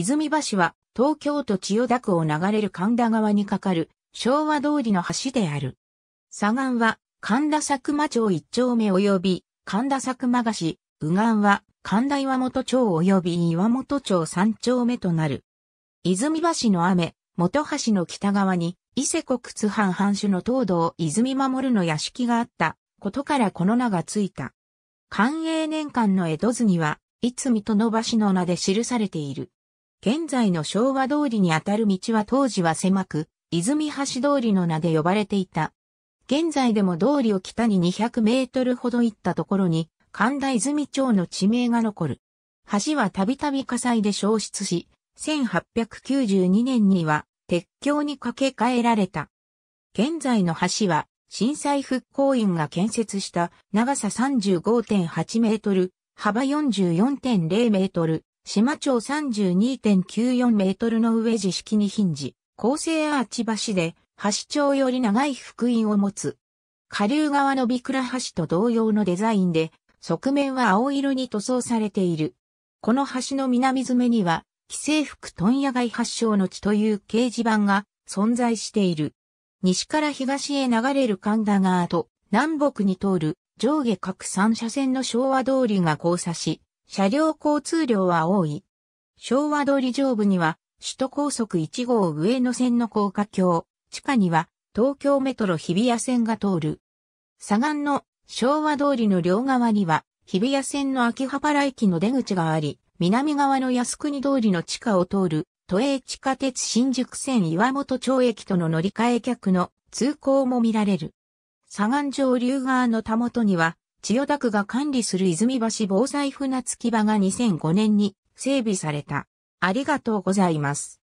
泉橋は東京都千代田区を流れる神田川に架かる昭和通りの橋である。左岸は神田佐久間町一丁目及び神田佐久間菓子、右岸は神田岩本町及び岩本町三丁目となる。泉橋の雨、元橋の北側に伊勢国津藩藩主の東堂泉守の屋敷があったことからこの名がついた。寛永年間の江戸図には、いつみとの橋の名で記されている。現在の昭和通りにあたる道は当時は狭く、泉橋通りの名で呼ばれていた。現在でも通りを北に200メートルほど行ったところに、神田泉町の地名が残る。橋はたびたび火災で消失し、1892年には鉄橋に架け替えられた。現在の橋は震災復興院が建設した長さ35.8メートル、幅44.0メートル、島町32.94メートルの上地式にヒンジ、じ、構成アーチ橋で、橋町より長い福音を持つ。下流側のビクラ橋と同様のデザインで、側面は青色に塗装されている。この橋の南詰には、既成服問屋街発祥の地という掲示板が存在している。西から東へ流れる神田川と南北に通る上下各三車線の昭和通りが交差し、車両交通量は多い。昭和通り上部には、首都高速1号上野線の高架橋、地下には、東京メトロ日比谷線が通る。左岸の昭和通りの両側には、日比谷線の秋葉原駅の出口があり、南側の靖国通りの地下を通る、都営地下鉄新宿線岩本町駅との乗り換え客の通行も見られる。左岸上流側のたもとには、千代田区が管理する泉橋防災船着き場が2005年に整備された。ありがとうございます。